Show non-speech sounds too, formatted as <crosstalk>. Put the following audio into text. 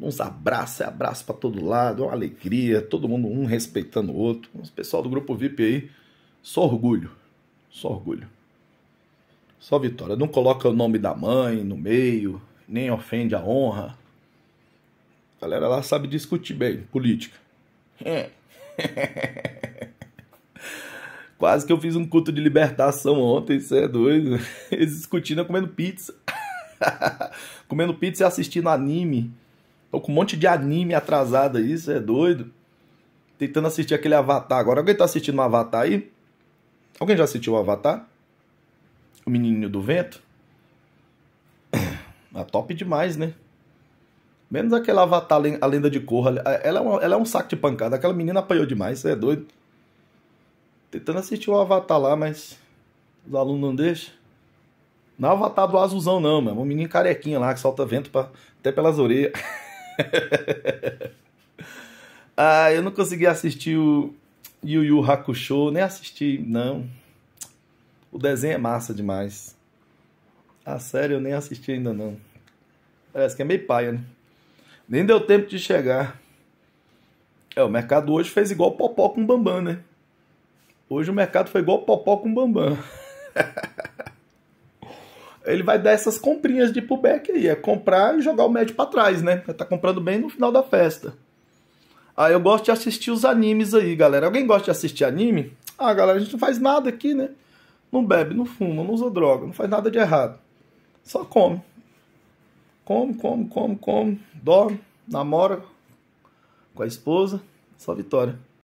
uns abraços, é abraço para todo lado, é uma alegria, todo mundo um respeitando o outro. Os pessoal do grupo VIP aí, só orgulho, só orgulho. Só vitória. Não coloca o nome da mãe no meio, nem ofende a honra. A galera lá sabe discutir bem política. É. <laughs> Quase que eu fiz um culto de libertação ontem, isso é doido. Eles discutindo, comendo pizza. <laughs> comendo pizza e assistindo anime. Tô com um monte de anime atrasado aí, você é doido. Tentando assistir aquele Avatar agora. Alguém tá assistindo um Avatar aí? Alguém já assistiu o Avatar? O Menininho do Vento? É <coughs> top demais, né? Menos aquela Avatar, a lenda de Korra. Ela é, ela é um saco de pancada. Aquela menina apanhou demais, você é doido. Tentando assistir o Avatar lá, mas os alunos não deixam. Não é o Avatar do Azulzão, não, mano. É um menino carequinha lá que solta vento pra... até pelas orelhas. <laughs> <laughs> ah, eu não consegui assistir o Yu Yu Hakusho, nem assisti, não. O desenho é massa demais. A série eu nem assisti ainda não. Parece que é meio paia, né? Nem deu tempo de chegar. É, o mercado hoje fez igual popó com bambam, né? Hoje o mercado foi igual popó com bambam. <laughs> ele vai dar essas comprinhas de pullback aí, é comprar e jogar o médio para trás, né? Tá comprando bem no final da festa. Ah, eu gosto de assistir os animes aí, galera. Alguém gosta de assistir anime? Ah, galera, a gente não faz nada aqui, né? Não bebe, não fuma, não usa droga, não faz nada de errado. Só come. Come, come, come, come. Dorme, namora com a esposa. Só vitória.